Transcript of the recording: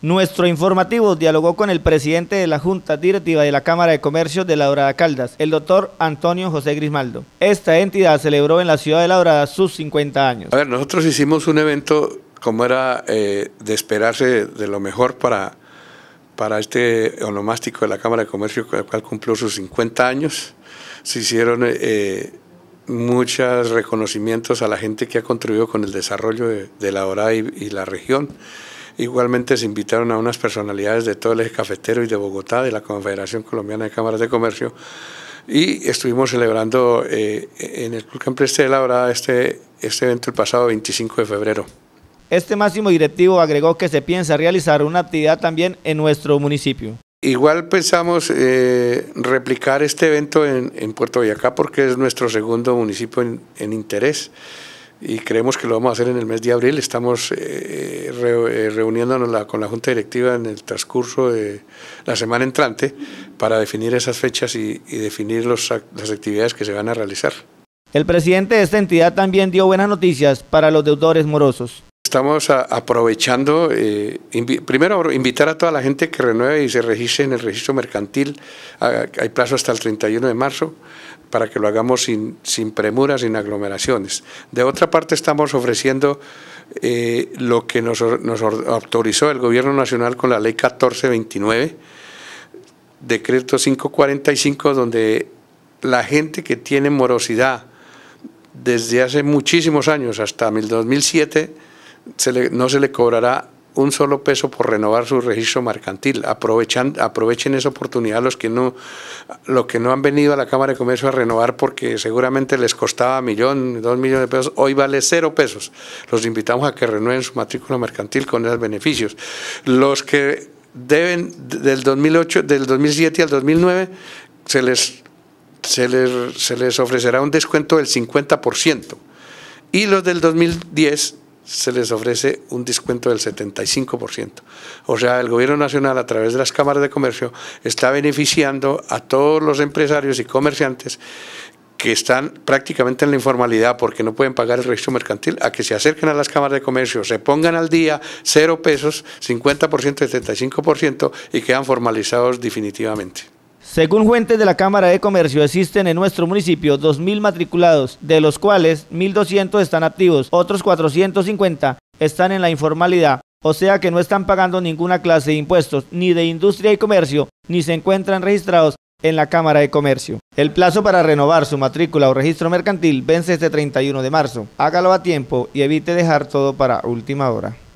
Nuestro informativo dialogó con el presidente de la Junta Directiva de la Cámara de Comercio de La Dorada Caldas, el doctor Antonio José Grismaldo. Esta entidad celebró en la ciudad de La Dorada sus 50 años. A ver, nosotros hicimos un evento como era eh, de esperarse de lo mejor para, para este onomástico de la Cámara de Comercio, el cual cumplió sus 50 años. Se hicieron eh, muchos reconocimientos a la gente que ha contribuido con el desarrollo de, La Dorada y, y la región. Igualmente se invitaron a unas personalidades de todo el eje cafetero y de Bogotá, de la Confederación Colombiana de Cámaras de Comercio, y estuvimos celebrando eh, en el Club Campestre de este, este evento el pasado 25 de febrero. Este máximo directivo agregó que se piensa realizar una actividad también en nuestro municipio. Igual pensamos eh, replicar este evento en, Puerto Villacá porque es nuestro segundo municipio en, interés y creemos que lo vamos a hacer en el mes de abril. Estamos eh, eh reuniéndonos la, con la Junta Directiva en el transcurso de la semana entrante para definir esas fechas y, y definir las actividades que se van a realizar. El presidente de esta entidad también dio buenas noticias para los deudores morosos. Estamos aprovechando, eh, primero invitar a toda la gente que renueve y se registre en el registro mercantil, ah, hay plazo hasta el 31 de marzo, para que lo hagamos sin, sin premuras, sin aglomeraciones. De otra parte estamos ofreciendo eh, lo que nos, nos autorizó el Gobierno Nacional con la Ley 1429, decreto 545, donde la gente que tiene morosidad desde hace muchísimos años, hasta el 2007, no se le cobrará un solo peso por renovar su registro mercantil. aprovechen esa oportunidad los que, no, que no han venido a la Cámara de Comercio a renovar porque seguramente les costaba millón, dos millones de pesos. Hoy vale cero pesos. Los invitamos a que renueven su matrícula mercantil con esos beneficios. Los que deben del 2008, del 2007 al 2009 se les, se les, se les ofrecerá un descuento del 50% y los del 2010 se les ofrece un descuento del 75%. O sea, el Gobierno Nacional a través de las cámaras de comercio está beneficiando a todos los empresarios y comerciantes que están prácticamente en la informalidad porque no pueden pagar el registro mercantil, a que se acerquen a las cámaras de comercio, se pongan al día cero pesos, 50% y 75% y quedan formalizados definitivamente. Según fuentes de la Cámara de Comercio, existen en nuestro municipio 2.000 matriculados, de los cuales 1.200 están activos, otros 450 están en la informalidad, o sea que no están pagando ninguna clase de impuestos, ni de industria y comercio, ni se encuentran registrados en la Cámara de Comercio. El plazo para renovar su matrícula o registro mercantil vence este 31 de marzo. Hágalo a tiempo y evite dejar todo para última hora.